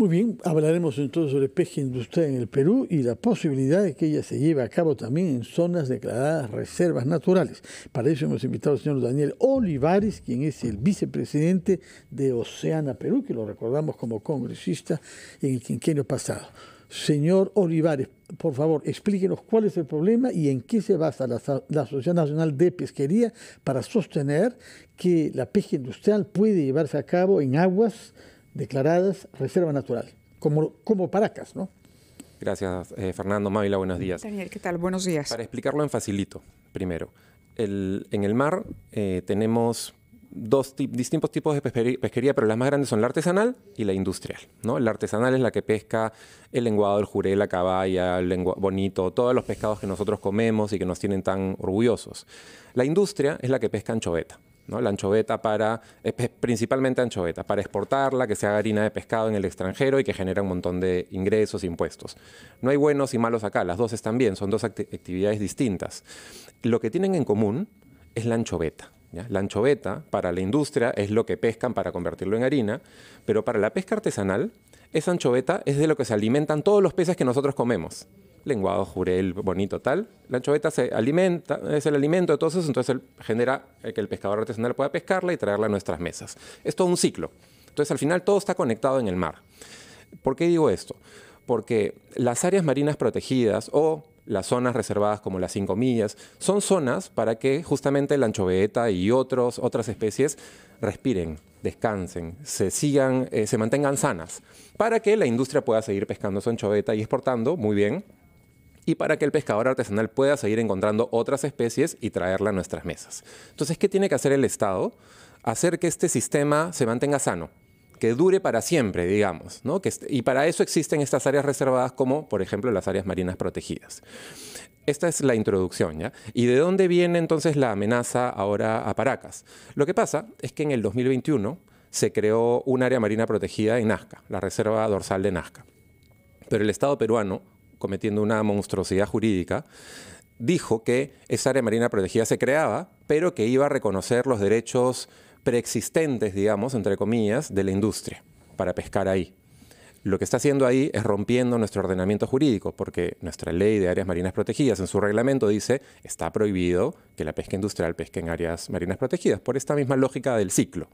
Muy bien, hablaremos entonces sobre pesca industrial en el Perú y la posibilidad de que ella se lleve a cabo también en zonas declaradas reservas naturales. Para eso hemos invitado al señor Daniel Olivares, quien es el vicepresidente de Oceana Perú, que lo recordamos como congresista en el quinquenio pasado. Señor Olivares, por favor, explíquenos cuál es el problema y en qué se basa la, Asociación Nacional de Pesquería para sostener que la pesca industrial puede llevarse a cabo en aguas declaradas reserva natural, como, como Paracas, ¿no? Gracias, eh, Fernando Mávila, buenos días. Daniel, ¿qué tal? Buenos días. Para explicarlo en facilito, primero. El, en el mar eh, tenemos dos distintos tipos de pesquería, pero las más grandes son la artesanal y la industrial. ¿no? La artesanal es la que pesca el lenguado, el jurel, la caballa, el lengua bonito, todos los pescados que nosotros comemos y que nos tienen tan orgullosos. La industria es la que pesca anchoveta. La anchoveta para, principalmente anchoveta, para exportarla, que se haga harina de pescado en el extranjero y que genera un montón de ingresos, e impuestos. No hay buenos y malos acá, las dos están bien, son dos actividades distintas. Lo que tienen en común es la anchoveta. La anchoveta para la industria es lo que pescan para convertirlo en harina, pero para la pesca artesanal, esa anchoveta es de lo que se alimentan todos los peces que nosotros comemos lenguado, jurel, bonito, tal. La anchoveta se alimenta, es el alimento de todos esos, entonces genera eh, que el pescador artesanal pueda pescarla y traerla a nuestras mesas. Es todo un ciclo. Entonces al final todo está conectado en el mar. ¿Por qué digo esto? Porque las áreas marinas protegidas o las zonas reservadas como las cinco millas, son zonas para que justamente la anchoveta y otros, otras especies respiren, descansen, se sigan, eh, se mantengan sanas, para que la industria pueda seguir pescando su anchoveta y exportando muy bien y para que el pescador artesanal pueda seguir encontrando otras especies y traerla a nuestras mesas. Entonces, ¿qué tiene que hacer el Estado? Hacer que este sistema se mantenga sano, que dure para siempre, digamos, y para eso existen estas áreas reservadas como, por ejemplo, las áreas marinas protegidas. Esta es la introducción, ¿ya? ¿Y de dónde viene entonces la amenaza ahora a Paracas? Lo que pasa es que en el 2021 se creó un área marina protegida en Nazca, la Reserva Dorsal de Nazca. Pero el Estado peruano cometiendo una monstruosidad jurídica, dijo que esa área marina protegida se creaba, pero que iba a reconocer los derechos preexistentes, digamos, entre comillas, de la industria para pescar ahí. Lo que está haciendo ahí es rompiendo nuestro ordenamiento jurídico, porque nuestra ley de áreas marinas protegidas en su reglamento dice está prohibido que la pesca industrial pesque en áreas marinas protegidas, por esta misma lógica del ciclo.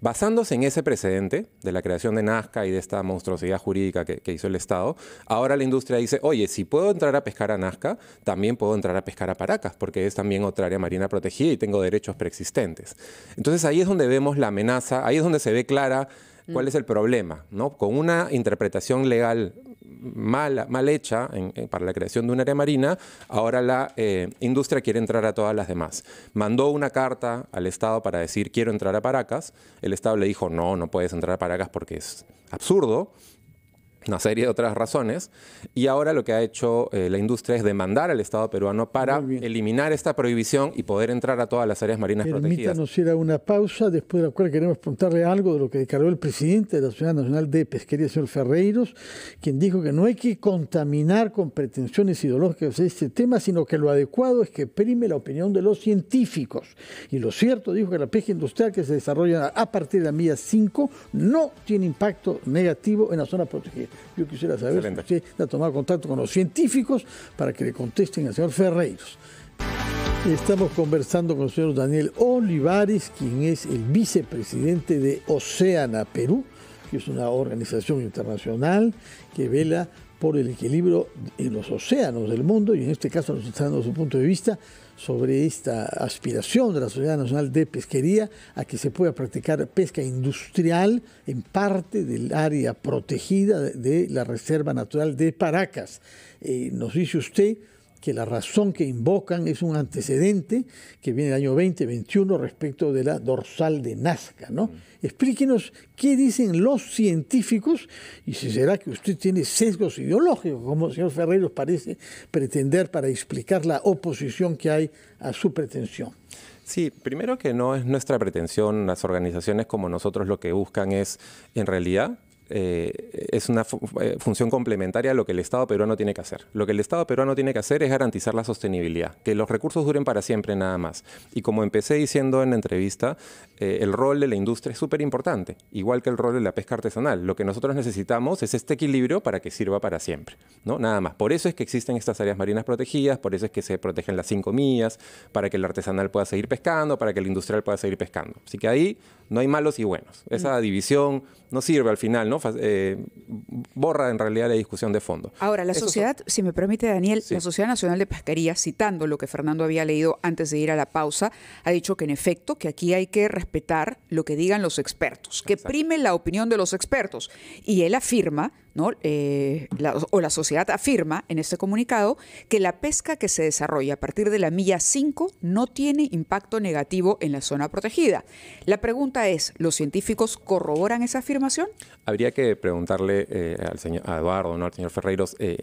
Basándose en ese precedente de la creación de Nazca y de esta monstruosidad jurídica que hizo el Estado, ahora la industria dice, oye, si puedo entrar a pescar a Nazca, también puedo entrar a pescar a Paracas, porque es también otra área marina protegida y tengo derechos preexistentes. Entonces ahí es donde vemos la amenaza, ahí es donde se ve clara ¿Cuál mm. es el problema? ¿No? Con una interpretación legal mal, mal hecha para la creación de un área marina, ahora la eh, industria quiere entrar a todas las demás. Mandó una carta al Estado para decir quiero entrar a Paracas. El Estado le dijo no, no puedes entrar a Paracas porque es absurdo una serie de otras razones, y ahora lo que ha hecho eh, la industria es demandar al Estado peruano para eliminar esta prohibición y poder entrar a todas las áreas marinas protegidas. Permítanos ir a una pausa, después de la cual queremos preguntarle algo de lo que declaró el presidente de la Sociedad Nacional de Pesquería, señor Ferreiros, quien dijo que no hay que contaminar con pretensiones ideológicas este tema, sino que lo adecuado es que prime la opinión de los científicos. Y lo cierto, dijo que la pesca industrial que se desarrolla a partir de la milla 5 no tiene impacto negativo en la zona protegida yo quisiera saber si usted ha tomado contacto con los científicos para que le contesten al señor Ferreiros. Estamos conversando con el señor Daniel Olivares, quien es el vicepresidente de Oceana Perú, que es una organización internacional que vela por el equilibrio en los océanos del mundo y en este caso nos está dando su punto de vista sobre esta aspiración de la Sociedad Nacional de Pesquería a que se pueda practicar pesca industrial en parte del área protegida de la Reserva Natural de Paracas. Eh, nos dice usted que la razón que invocan es un antecedente que viene del año 2021 respecto de la dorsal de Nazca. ¿no? Mm. Explíquenos qué dicen los científicos y si será que usted tiene sesgos ideológicos, como el señor Ferreros parece pretender para explicar la oposición que hay a su pretensión. Sí, primero que no es nuestra pretensión, las organizaciones como nosotros lo que buscan es en realidad eh, es una eh, función complementaria a lo que el Estado peruano tiene que hacer. Lo que el Estado peruano tiene que hacer es garantizar la sostenibilidad, que los recursos duren para siempre nada más. Y como empecé diciendo en la entrevista, eh, el rol de la industria es súper importante, igual que el rol de la pesca artesanal. Lo que nosotros necesitamos es este equilibrio para que sirva para siempre, ¿no? Nada más. Por eso es que existen estas áreas marinas protegidas, por eso es que se protegen las cinco millas, para que el artesanal pueda seguir pescando, para que el industrial pueda seguir pescando. Así que ahí no hay malos y buenos. Esa división no sirve al final, ¿no? Eh, borra en realidad la discusión de fondo. Ahora, la sociedad, si me permite Daniel, la Sociedad Nacional de Pesquería, citando lo que Fernando había leído antes de ir a la pausa, ha dicho que en efecto, que aquí hay que respetar lo que digan los expertos, que prime la opinión de los expertos. Y él afirma eh, o la sociedad afirma en este comunicado que la pesca que se desarrolla a partir de la milla 5 no tiene impacto negativo en la zona protegida. La pregunta es, ¿los científicos corroboran esa afirmación? Habría que preguntarle eh, al señor Eduardo, al señor Ferreiros, eh,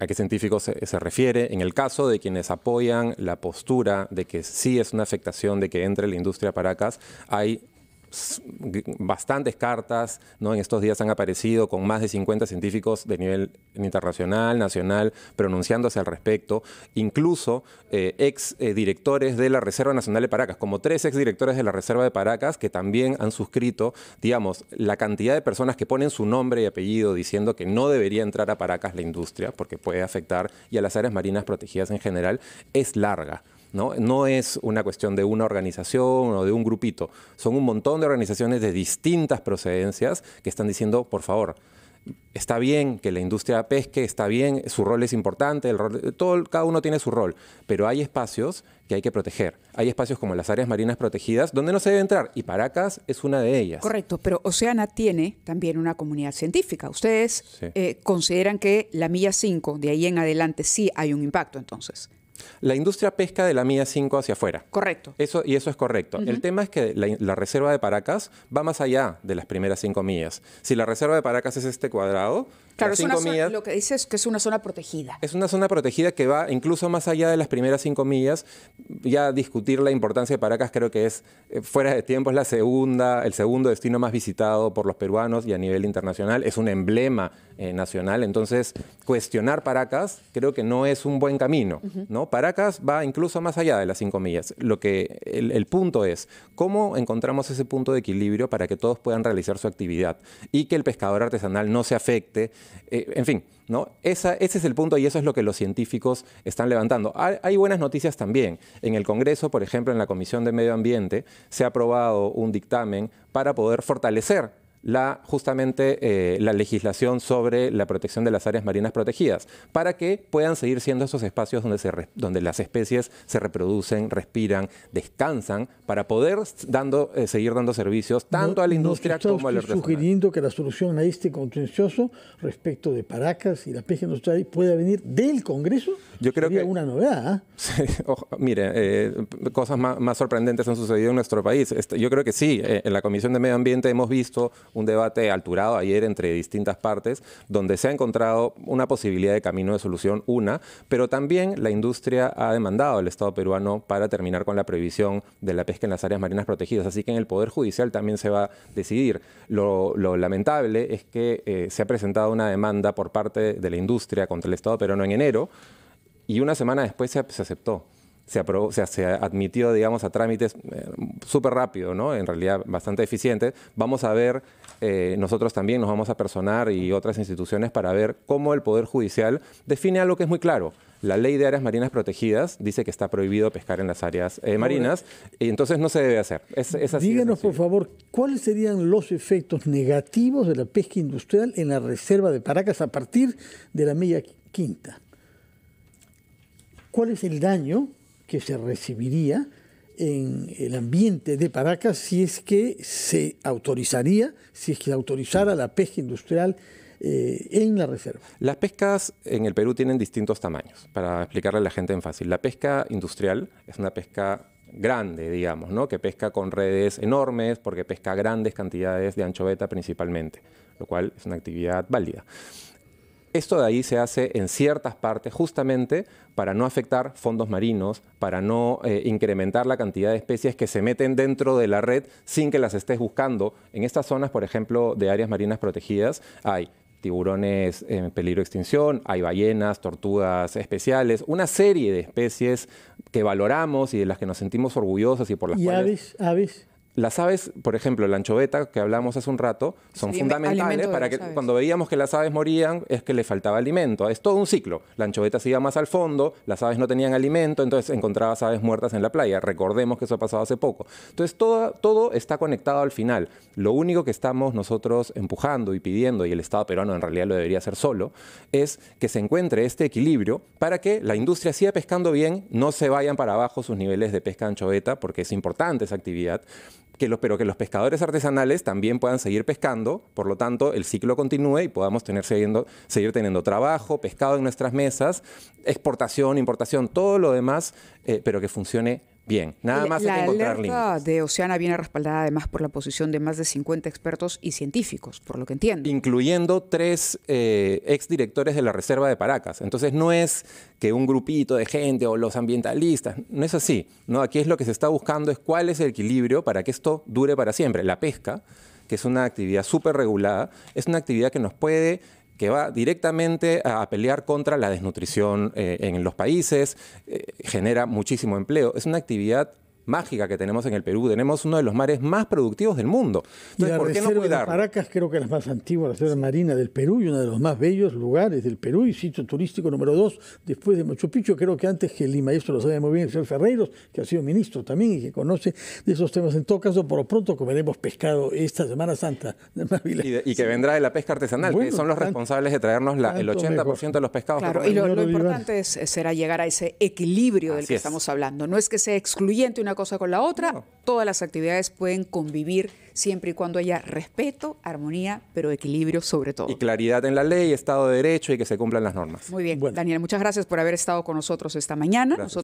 a qué científicos se, refiere en el caso de quienes apoyan la postura de que sí es una afectación de que entre la industria Paracas, hay bastantes cartas, ¿no? En estos días han aparecido con más de 50 científicos de nivel internacional, nacional, pronunciándose al respecto, incluso eh, ex eh, directores de la Reserva Nacional de Paracas, como tres ex directores de la Reserva de Paracas que también han suscrito, digamos, la cantidad de personas que ponen su nombre y apellido diciendo que no debería entrar a Paracas la industria porque puede afectar y a las áreas marinas protegidas en general es larga. ¿no? es una cuestión de una organización o de un grupito. Son un montón de organizaciones de distintas procedencias que están diciendo, por favor, está bien que la industria pesque, está bien, su rol es importante, el todo, cada uno tiene su rol, pero hay espacios que hay que proteger. Hay espacios como las áreas marinas protegidas donde no se debe entrar y Paracas es una de ellas. Correcto, pero Oceana tiene también una comunidad científica. Ustedes eh, consideran que la milla 5, de ahí en adelante, sí hay un impacto entonces. La industria pesca de la milla 5 hacia afuera. Correcto. Eso, y eso es correcto. El tema es que la, la, reserva de Paracas va más allá de las primeras 5 millas. Si la reserva de Paracas es este cuadrado, Claro, es una zona, lo que dices que es una zona protegida. Es una zona protegida que va incluso más allá de las primeras cinco millas. Ya discutir la importancia de Paracas creo que es eh, fuera de tiempo, es la segunda, el segundo destino más visitado por los peruanos y a nivel internacional. Es un emblema eh, nacional. Entonces, cuestionar Paracas creo que no es un buen camino. ¿no? Paracas va incluso más allá de las cinco millas. Lo que el punto es cómo encontramos ese punto de equilibrio para que todos puedan realizar su actividad y que el pescador artesanal no se afecte eh, en fin, ¿no? ese es el punto y eso es lo que los científicos están levantando. hay, buenas noticias también. En el Congreso, por ejemplo, en la Comisión de Medio Ambiente, se ha aprobado un dictamen para poder fortalecer la, justamente eh, la legislación sobre la protección de las áreas marinas protegidas, para que puedan seguir siendo esos espacios donde, se, donde las especies se reproducen, respiran, descansan, para poder dando, eh, seguir dando servicios tanto a la industria como a la ¿Estás sugiriendo que la solución a este contencioso respecto de Paracas y la pesca industrial pueda venir del Congreso? Yo creo una novedad. ¿ah? mire, eh, cosas más, sorprendentes han sucedido en nuestro país. Este, yo creo que sí, en la Comisión de Medio Ambiente hemos visto un debate alturado ayer entre distintas partes, donde se ha encontrado una posibilidad de camino de solución, una, pero también la industria ha demandado al Estado peruano para terminar con la prohibición de la pesca en las áreas marinas protegidas. Así que en el Poder Judicial también se va a decidir. Lo, lamentable es que eh, se ha presentado una demanda por parte de la industria contra el Estado peruano en enero y una semana después se aceptó se, admitió, digamos, a trámites eh, súper rápido, ¿no? En realidad bastante eficiente. Vamos a ver, eh, nosotros también nos vamos a personar y otras instituciones para ver cómo el Poder Judicial define algo que es muy claro. La ley de áreas marinas protegidas dice que está prohibido pescar en las áreas eh, marinas y entonces no se debe hacer. Díganos, por favor, ¿cuáles serían los efectos negativos de la pesca industrial en la reserva de Paracas a partir de la media quinta? ¿Cuál es el daño que se recibiría en el ambiente de Paracas si es que se autorizaría, si es que autorizara la pesca industrial eh, en la reserva. Las pescas en el Perú tienen distintos tamaños, para explicarle a la gente en fácil. La pesca industrial es una pesca grande, digamos, ¿no? que pesca con redes enormes porque pesca grandes cantidades de anchoveta principalmente, lo cual es una actividad válida. Esto de ahí se hace en ciertas partes justamente para no afectar fondos marinos, para no eh, incrementar la cantidad de especies que se meten dentro de la red sin que las estés buscando. En estas zonas, por ejemplo, de áreas marinas protegidas, hay tiburones en peligro de extinción, hay ballenas, tortugas especiales, una serie de especies que valoramos y de las que nos sentimos orgullosos y por las las aves, por ejemplo, la anchoveta que hablamos hace un rato, son fundamentales para que cuando veíamos que las aves morían es que les faltaba alimento. Es todo un ciclo. La anchoveta se iba más al fondo, las aves no tenían alimento, entonces encontrabas aves muertas en la playa. Recordemos que eso ha pasado hace poco. Entonces todo, todo está conectado al final. Lo único que estamos nosotros empujando y pidiendo, y el Estado peruano en realidad lo debería hacer solo, es que se encuentre este equilibrio para que la industria siga pescando bien, no se vayan para abajo sus niveles de pesca anchoveta, porque es importante esa actividad que los, pero que los pescadores artesanales también puedan seguir pescando, por lo tanto el ciclo continúe y podamos tener, seguir teniendo trabajo, pescado en nuestras mesas, exportación, importación, todo lo demás, eh, pero que funcione Bien, nada más hay que encontrar La de Oceana viene respaldada además por la posición de más de 50 expertos y científicos, por lo que entiendo. Incluyendo tres ex eh, exdirectores de la Reserva de Paracas. Entonces no es que un grupito de gente o los ambientalistas, no es así. No, aquí es lo que se está buscando es cuál es el equilibrio para que esto dure para siempre. La pesca, que es una actividad súper regulada, es una actividad que nos puede que va directamente a pelear contra la desnutrición eh, en los países, eh, genera muchísimo empleo. Es una actividad mágica que tenemos en el Perú. Tenemos uno de los mares más productivos del mundo. y ¿por qué no cuidar? Paracas creo que es la más antigua reserva marina del Perú y uno de los más bellos lugares del Perú y sitio turístico número dos después de Machu Picchu. Creo que antes que el maestro lo sabe muy bien, el señor Ferreiros, que ha sido ministro también y que conoce de esos temas. En todo caso, por lo pronto comeremos pescado esta Semana Santa. Y, y, que vendrá de la pesca artesanal, que son los responsables de traernos el 80% de los pescados. Claro, y lo, importante será llegar a ese equilibrio del que estamos hablando. No es que sea excluyente una cosa con la otra. Todas las actividades pueden convivir siempre y cuando haya respeto, armonía, pero equilibrio sobre todo. Y claridad en la ley, Estado de Derecho y que se cumplan las normas. Muy bien, Daniel, muchas gracias por haber estado con nosotros esta mañana.